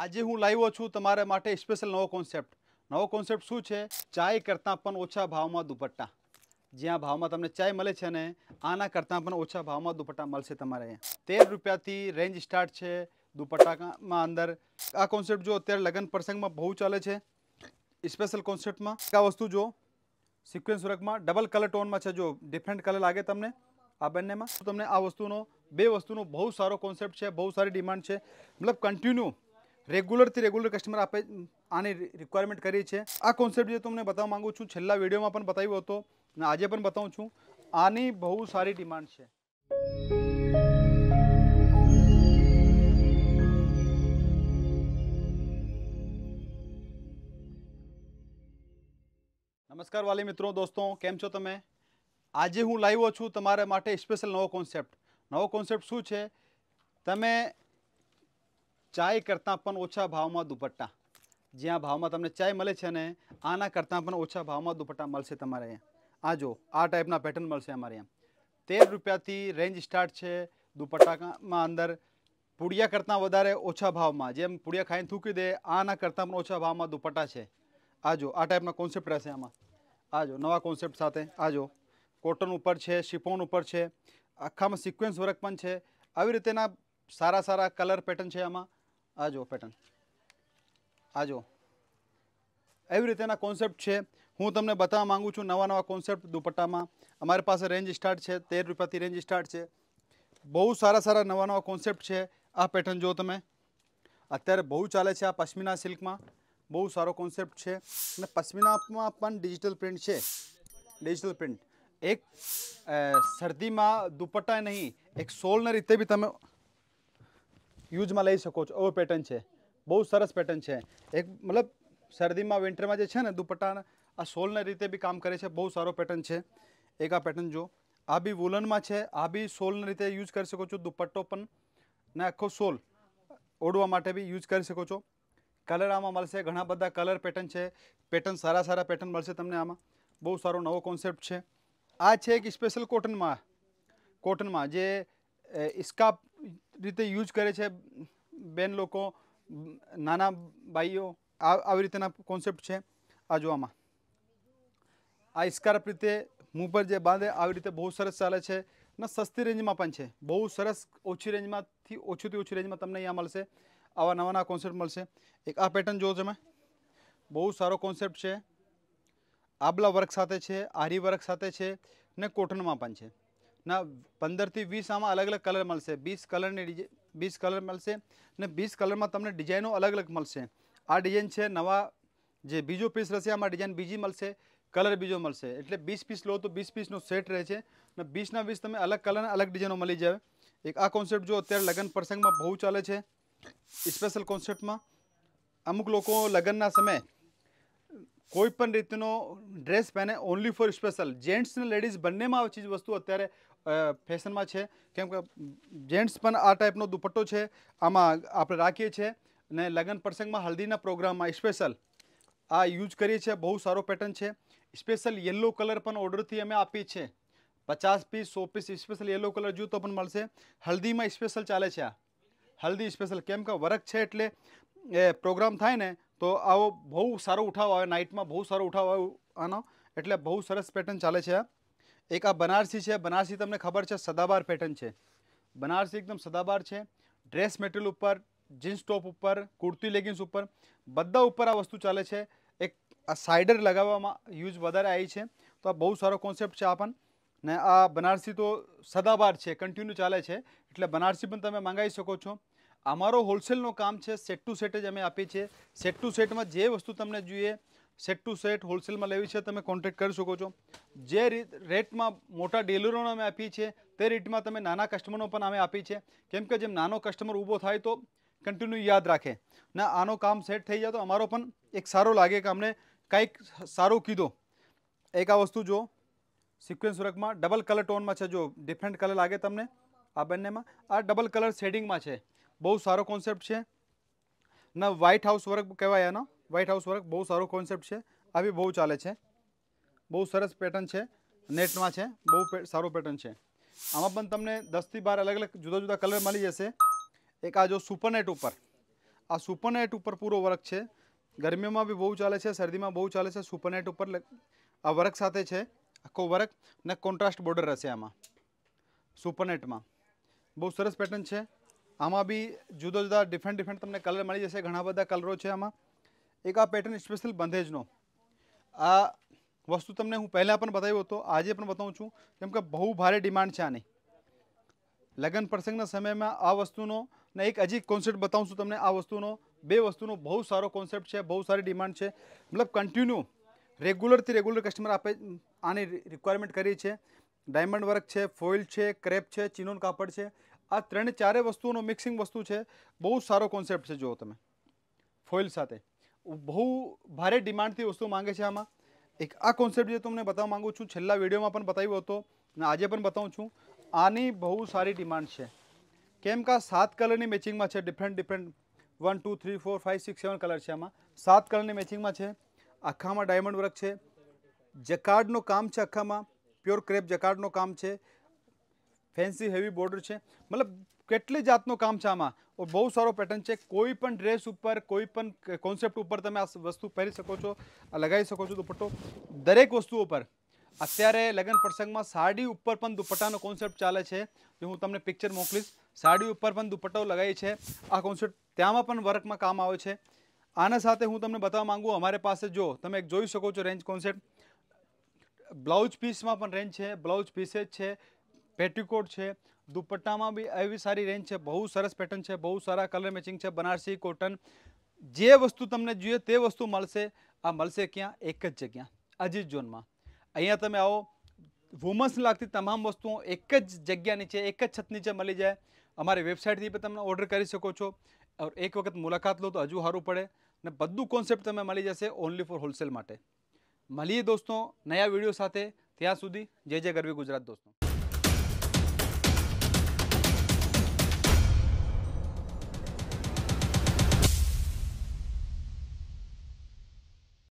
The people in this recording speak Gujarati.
આજે હું લાવ્યો છું તમારા માટે સ્પેશિયલ નવો કોન્સેપ્ટ નવો કોન્સેપ્ટ શું છે ચાય કરતાં પણ ઓછા ભાવમાં દુપટ્ટા જ્યાં ભાવમાં તમને ચાય મળે છે ને આના કરતાં પણ ઓછા ભાવમાં દુપટ્ટા મળશે તમારે અહીંયા તેર રૂપિયાથી રેન્જ સ્ટાર્ટ છે દુપટ્ટામાં અંદર આ કોન્સેપ્ટ જો અત્યારે લગ્ન પ્રસંગમાં બહુ ચાલે છે સ્પેશિયલ કોન્સેપ્ટમાં આ વસ્તુ જો સિક્વન્સ વર્કમાં ડબલ કલર ટોનમાં છે જો ડિફરન્ટ કલર લાગે તમને આ બંનેમાં તમને આ વસ્તુનો બે વસ્તુનો બહુ સારો કોન્સેપ્ટ છે બહુ સારી ડિમાન્ડ છે મતલબ કન્ટિન્યુ રેગ્યુલરથી રેગ્યુલર કસ્ટમર આપે આની રિક્વાયરમેન્ટ કરી છે આ કોન્સેપ્ટ જે તમને બતાવવા માગું છું છેલ્લા વિડીયોમાં પણ બતાવ્યો હતો અને આજે પણ બતાવું છું આની બહુ સારી ડિમાન્ડ છે નમસ્કાર વાલી મિત્રો દોસ્તો કેમ છો તમે આજે હું લાવ્યો છું તમારા માટે સ્પેશિયલ નવો કોન્સેપ્ટ નવો કોન્સેપ્ટ શું છે તમે ચાય કરતાં પણ ઓછા ભાવમાં દુપટ્ટા જ્યાં ભાવમાં તમને ચાય મળે છે ને આના કરતાં પણ ઓછા ભાવમાં દુપટ્ટા મળશે તમારે અહીંયા આ જો આ ટાઈપના પેટર્ન મળશે અમારે અહીંયા તેર રૂપિયાથી રેન્જ સ્ટાર્ટ છે દુપટ્ટામાં અંદર પૂડિયા કરતાં વધારે ઓછા ભાવમાં જેમ પૂડિયા ખાઈને થૂકી દે આના કરતાં પણ ઓછા ભાવમાં દુપટ્ટા છે આ જો આ ટાઈપનો કોન્સેપ્ટ રહેશે આમાં આ જો નવા કોન્સેપ્ટ સાથે આ જો કોટન ઉપર છે શિફોન ઉપર છે આખામાં સિક્વન્સ વર્ક પણ છે આવી રીતેના સારા સારા કલર પેટર્ન છે આમાં આ જુઓ પેટર્ન આ જુઓ એવી રીતેના કોન્સેપ્ટ છે હું તમને બતાવવા માગું છું નવા નવા કોન્સેપ્ટ દુપટ્ટામાં અમારી પાસે રેન્જ સ્ટાર્ટ છે તેર રૂપિયાથી રેન્જ સ્ટાર્ટ છે બહુ સારા સારા નવા નવા કોન્સેપ્ટ છે આ પેટર્ન જુઓ તમે અત્યારે બહુ ચાલે છે આ પશ્મિના સિલ્કમાં બહુ સારો કોન્સેપ્ટ છે અને પશ્મિનામાં પણ ડિજિટલ પ્રિન્ટ છે ડિજિટલ પ્રિન્ટ એક શરદીમાં દુપટ્ટા નહીં એક સોલના રીતે બી તમે યુઝમાં લઈ શકો છો એવો પેટર્ન છે બહુ સરસ પેટર્ન છે એક મતલબ શરદીમાં વિન્ટરમાં જે છે ને દુપટ્ટાના આ સોલને રીતે બી કામ કરે છે બહુ સારો પેટર્ન છે એક આ પેટર્ન જો આ બી વુલનમાં છે આ બી સોલને રીતે યુઝ કરી શકો છો દુપટ્ટો પણ ને આખો સોલ ઓઢવા માટે બી યુઝ કરી શકો છો કલર આમાં મળશે ઘણા બધા કલર પેટર્ન છે પેટર્ન સારા સારા પેટર્ન મળશે તમને આમાં બહુ સારો નવો કોન્સેપ્ટ છે આ છે એક સ્પેશિયલ કોટનમાં કોટનમાં જે ઇસ્કાપ રીતે યુઝ કરે છે બેન લોકો નાના ભાઈઓ આવી રીતેના કોન્સેપ્ટ છે આ જોવામાં આ સ્કાર્ફ રીતે મું પર જે બાંધે આવી રીતે બહુ સરસ ચાલે છે ને સસ્તી રેન્જમાં પણ છે બહુ સરસ ઓછી રેન્જમાંથી ઓછીથી ઓછી રેન્જમાં તમને અહીંયા મળશે આવા નવા નવા કોન્સેપ્ટ મળશે એક આ પેટર્ન જોવો તમે બહુ સારો કોન્સેપ્ટ છે આબલા વર્ક સાથે છે આરી વર્ક સાથે છે ને કોટનમાં પણ છે ના પંદરથી વીસ આમાં અલગ અલગ કલર મળશે વીસ કલરની ડિઝાઇન વીસ કલર મળશે અને વીસ કલરમાં તમને ડિઝાઇનો અલગ અલગ મળશે આ ડિઝાઇન છે નવા જે બીજો પીસ રહેશે આમાં ડિઝાઇન બીજી મળશે કલર બીજો મળશે એટલે વીસ પીસ લો તો વીસ પીસનો સેટ રહે છે અને વીસના વીસ તમે અલગ કલરના અલગ ડિઝાઇનો મળી જાય એક આ કોન્સેપ્ટ જો અત્યારે લગ્ન પ્રસંગમાં બહુ ચાલે છે સ્પેશિયલ કોન્સેપ્ટમાં અમુક લોકો લગ્નના સમયે કોઈ પણ રીતનો ડ્રેસ પહેને ઓનલી ફોર સ્પેશિયલ જેન્ટ્સ અને લેડીઝ બંનેમાં આ ચીજ વસ્તુ અત્યારે ફેશનમાં છે કેમ કે જેન્ટ્સ પણ આ ટાઈપનો દુપટ્ટો છે આમાં આપણે રાખીએ છીએ ને લગ્ન પ્રસંગમાં હલ્દીના પ્રોગ્રામમાં સ્પેશિયલ આ યુઝ કરીએ છીએ બહુ સારો પેટર્ન છે સ્પેશિયલ યલો કલર પણ ઓર્ડરથી અમે આપીએ છીએ પચાસ પીસ સો પીસ સ્પેશિયલ યલો કલર જો તો પણ મળશે હલ્દીમાં સ્પેશિયલ ચાલે છે આ હલ્દી સ્પેશિયલ કેમ કે વર્ક છે એટલે એ પ્રોગ્રામ થાય ને તો આવો બહુ સારો ઉઠાવ આવે નાઇટમાં બહુ સારો ઉઠાવ આવે આનો એટલે બહુ સરસ પેટર્ન ચાલે છે આ એક આ બનારસી છે બનારસી તમને ખબર છે સદાબાર પેટર્ન છે બનારસી એકદમ સદાબાર છે ડ્રેસ મટીરિયલ ઉપર જીન્સ ટોપ ઉપર કુર્તી લેગિન્સ ઉપર બધા ઉપર આ વસ્તુ ચાલે છે એક આ સાઇડર લગાવવામાં યુઝ વધારે આવી છે તો આ બહુ સારો કોન્સેપ્ટ છે આપણ ને આ બનારસી તો સદાબાર છે કન્ટિન્યુ ચાલે છે એટલે બનારસી પણ તમે મંગાવી શકો છો અમારો હોલસેલનું કામ છે સેટ ટુ સેટ જ અમે આપીએ છીએ સેટ ટુ સેટમાં જે વસ્તુ તમને જોઈએ સેટ ટુ સેટ હોલસેલમાં લેવી છે તમે કોન્ટેક્ટ કરી શકો છો જે રેટમાં મોટા ડીલરોને અમે આપીએ છીએ તે રેટમાં તમે નાના કસ્ટમરો પણ અમે આપીએ છીએ કેમ કે જેમ નાનો કસ્ટમર ઊભો થાય તો કન્ટિન્યુ યાદ રાખે ના આનો કામ સેટ થઈ જાય તો અમારો પણ એક સારો લાગે કે અમને કંઈક સારું કીધો એક આ વસ્તુ જો સિક્વન્સ વર્કમાં ડબલ કલર ટોનમાં છે જો ડિફરન્ટ કલર લાગે તમને આ બંનેમાં આ ડબલ કલર શેડિંગમાં છે બહુ સારો કોન્સેપ્ટ છે ના વ્હાઇટ હાઉસ વર્ક કહેવાય એનો વ્હાઇટ હાઉસ વર્ક બહુ સારો કોન્સેપ્ટ છે આ બી બહુ ચાલે છે બહુ સરસ પેટર્ન છે નેટમાં છે બહુ સારો પેટર્ન છે આમાં પણ તમને દસથી બાર અલગ અલગ જુદા જુદા કલર મળી જશે એક આ જો સુપરનેટ ઉપર આ સુપરનેટ ઉપર પૂરો વર્ક છે ગરમીમાં બી બહુ ચાલે છે શરદીમાં બહુ ચાલે છે સુપરનેટ ઉપર આ વર્ક સાથે છે આખો વર્ક ને કોન્ટ્રાસ્ટ બોર્ડર રહેશે આમાં સુપરનેટમાં બહુ સરસ પેટર્ન છે આમાં બી જુદા જુદા ડિફરન્ટ ડિફરન્ટ તમને કલર મળી જશે ઘણા બધા કલરો છે આમાં એક આ પેટર્ન સ્પેશિયલ બંધેજનો આ વસ્તુ તમને હું પહેલાં પણ બતાવ્યો હતો આજે પણ બતાવું છું કેમ કે બહુ ભારે ડિમાન્ડ છે આની લગ્ન પ્રસંગના સમયમાં આ વસ્તુનો ને એક હજી કોન્સેપ્ટ બતાવું છું તમને આ વસ્તુનો બે વસ્તુનો બહુ સારો કોન્સેપ્ટ છે બહુ સારી ડિમાન્ડ છે મતલબ કન્ટિન્યુ રેગ્યુલરથી રેગ્યુલર કસ્ટમર આપે આની રિક્વાયરમેન્ટ કરી છે ડાયમંડ વર્ક છે ફોઇલ છે ક્રેપ છે ચીનોન કાપડ છે આ ત્રણ ચારે વસ્તુઓનો મિક્સિંગ વસ્તુ છે બહુ સારો કોન્સેપ્ટ છે જુઓ તમે ફોઇલ સાથે બહુ ભારે ડિમાન્ડથી વસ્તુ માંગે છે આમાં એક આ કોન્સેપ્ટ જે તમને બતાવવા માગું છું છેલ્લા વિડીયોમાં પણ બતાવ્યો હતો અને આજે પણ બતાવું છું આની બહુ સારી ડિમાન્ડ છે કેમ કે આ સાત કલરની મેચિંગમાં છે different different one two three four five six seven colour છે આમાં સાત કલરની મેચિંગમાં છે આખામાં ડાયમંડ વર્ક છે જકાર્ડનું કામ છે આખામાં પ્યોર ક્રેપ જકાર્ડનું કામ છે ફેન્સી હેવી બોર્ડર છે મતલબ કેટલી જાતનું કામ છે આમાં બહુ સારો પેટર્ન છે કોઈ પણ ડ્રેસ ઉપર કોઈ પણ કોન્સેપ્ટ ઉપર તમે આ વસ્તુ પહેરી શકો છો લગાવી શકો છો દુપટ્ટો દરેક વસ્તુઓ ઉપર અત્યારે લગ્ન પ્રસંગમાં સાડી ઉપર પણ દુપટ્ટાનો કોન્સેપ્ટ ચાલે છે જે હું તમને પિક્ચર મોકલીશ સાડી ઉપર પણ દુપટ્ટો લગાવી છે આ કોન્સેપ્ટ ત્યાંમાં પણ વર્કમાં કામ આવે છે આના સાથે હું તમને બતાવવા માગું અમારી પાસે જો તમે એક જોઈ શકો છો રેન્જ કોન્સેપ્ટ બ્લાઉઝ પીસમાં પણ રેન્જ છે બ્લાઉઝ પીસે જ છે પેટીકોટ છે દુપટ્ટામાં બી એવી સારી રેન્જ છે બહુ સરસ પેટર્ન છે બહુ સારા કલર મેચિંગ છે બનારસી કોટન જે વસ્તુ તમને જોઈએ તે વસ્તુ મળશે આ મળશે ક્યાં એક જ જગ્યા અજીત ઝોનમાં અહીંયા તમે આવો વુમન્સ લાગતી તમામ વસ્તુઓ એક જ જગ્યા નીચે એક જ છત નીચે મળી જાય અમારી વેબસાઇટથી પણ તમે ઓર્ડર કરી શકો છો એક વખત મુલાકાત લો તો હજુ સારું પડે ને બધું કોન્સેપ્ટ તમે મળી જશે ઓનલી ફોર હોલસેલ માટે મળીએ દોસ્તો નયા વિડીયો સાથે ત્યાં સુધી જે જે ગરવી ગુજરાત દોસ્તો